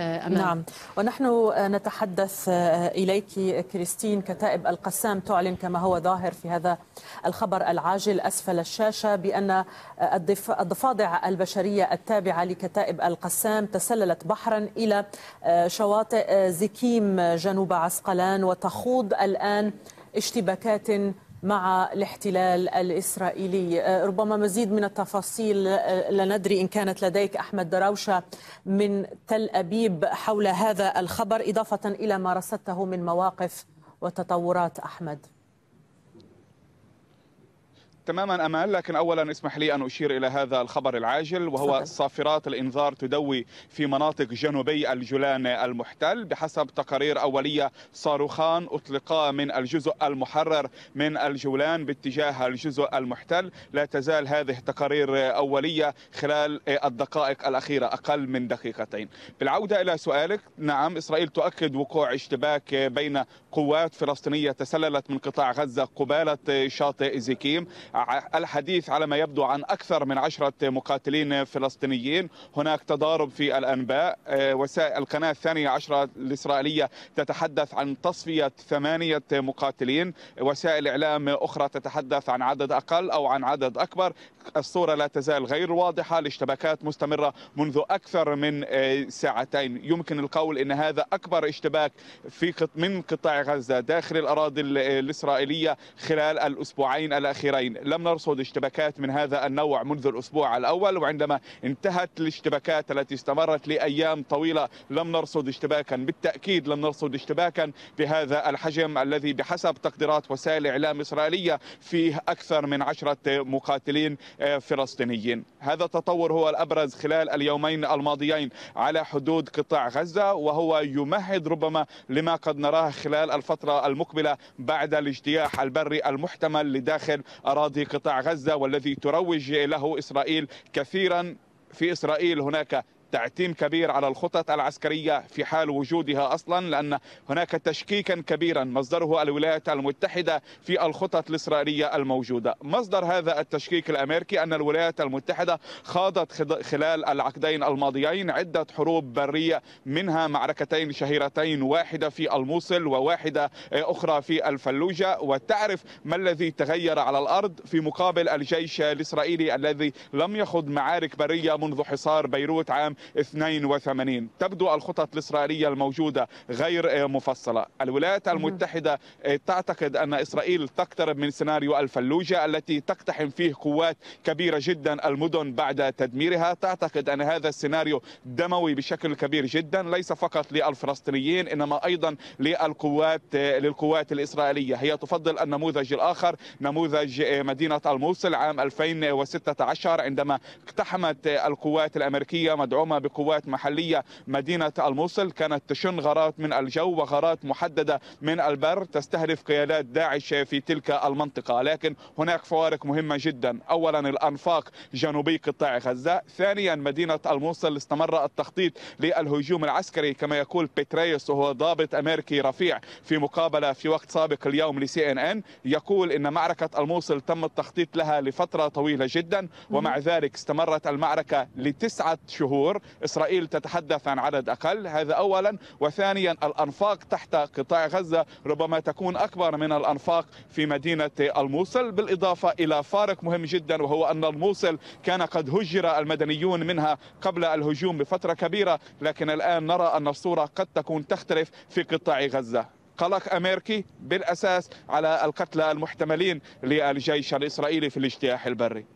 آه، أمان. نعم ونحن آه، نتحدث آه، إليك كريستين كتائب القسام تعلن كما هو ظاهر في هذا الخبر العاجل أسفل الشاشة بأن الضفادع البشرية التابعة لكتائب القسام تسللت بحرا إلى شواطئ زكيم جنوب عسقلان وتخوض الآن اشتباكات مع الاحتلال الإسرائيلي آه، ربما مزيد من التفاصيل آه، لا ندري إن كانت لديك أحمد دراوشة من تل أبيب حول هذا الخبر إضافة إلى ما رصدته من مواقف وتطورات أحمد تماما امال لكن اولا اسمح لي ان اشير الى هذا الخبر العاجل وهو صافرات الانذار تدوي في مناطق جنوبي الجولان المحتل بحسب تقارير اوليه صاروخان اطلقا من الجزء المحرر من الجولان باتجاه الجزء المحتل لا تزال هذه تقارير اوليه خلال الدقائق الاخيره اقل من دقيقتين بالعوده الى سؤالك نعم اسرائيل تؤكد وقوع اشتباك بين قوات فلسطينيه تسللت من قطاع غزه قباله شاطئ زكيم الحديث على ما يبدو عن أكثر من عشرة مقاتلين فلسطينيين هناك تضارب في الأنباء آه، وسائل القناة الثانية عشرة الإسرائيلية تتحدث عن تصفية ثمانية مقاتلين وسائل إعلام أخرى تتحدث عن عدد أقل أو عن عدد أكبر الصورة لا تزال غير واضحة الاشتباكات مستمرة منذ أكثر من آه، ساعتين يمكن القول أن هذا أكبر اشتباك في من قطاع غزة داخل الأراضي الإسرائيلية خلال الأسبوعين الأخيرين لم نرصد اشتباكات من هذا النوع منذ الأسبوع الأول وعندما انتهت الاشتباكات التي استمرت لأيام طويلة لم نرصد اشتباكا بالتأكيد لم نرصد اشتباكا بهذا الحجم الذي بحسب تقديرات وسائل إعلام إسرائيلية فيه أكثر من عشرة مقاتلين آه، فلسطينيين هذا التطور هو الأبرز خلال اليومين الماضيين على حدود قطاع غزة وهو يمهد ربما لما قد نراه خلال الفترة المقبلة بعد الاجتياح البري المحتمل لداخل أراضي في قطاع غزه والذي تروج له اسرائيل كثيرا في اسرائيل هناك تعتيم كبير على الخطط العسكرية في حال وجودها أصلا لأن هناك تشكيكا كبيرا مصدره الولايات المتحدة في الخطط الإسرائيلية الموجودة مصدر هذا التشكيك الأمريكي أن الولايات المتحدة خاضت خلال العقدين الماضيين عدة حروب برية منها معركتين شهيرتين واحدة في الموصل وواحدة أخرى في الفلوجة وتعرف ما الذي تغير على الأرض في مقابل الجيش الإسرائيلي الذي لم يخض معارك برية منذ حصار بيروت عام 82 تبدو الخطط الإسرائيلية الموجودة غير مفصلة الولايات المتحدة إيه، تعتقد أن إسرائيل تقترب من سيناريو الفلوجة التي تقتحم فيه قوات كبيرة جدا المدن بعد تدميرها تعتقد أن هذا السيناريو دموي بشكل كبير جدا ليس فقط للفلسطينيين إنما أيضا للقوات إيه، للقوات الإسرائيلية هي تفضل النموذج الآخر نموذج إيه، مدينة الموصل عام 2016 عندما اقتحمت القوات الأمريكية مدعومة مقاومة بقوات محلية مدينة الموصل كانت تشن غارات من الجو وغارات محددة من البر تستهدف قيادات داعش في تلك المنطقة لكن هناك فوارق مهمة جدا أولا الأنفاق جنوبي قطاع غزة ثانيا مدينة الموصل استمر التخطيط للهجوم العسكري كما يقول بيتريس وهو ضابط أمريكي رفيع في مقابلة في وقت سابق اليوم لسي ان ان يقول ان معركة الموصل تم التخطيط لها لفترة طويلة جدا ومع ذلك استمرت المعركة لتسعة شهور الأمر إسرائيل تتحدث عن عدد أقل هذا أولا وثانيا الأنفاق تحت قطاع غزة ربما تكون أكبر من الأنفاق في مدينة الموصل بالإضافة إلى فارق مهم جدا وهو أن الموصل كان قد هجر المدنيون منها قبل الهجوم بفترة كبيرة لكن الآن نرى أن الصورة قد تكون تختلف في قطاع غزة قلق أمريكي بالأساس على القتلى المحتملين للجيش الإسرائيلي في الاجتياح البري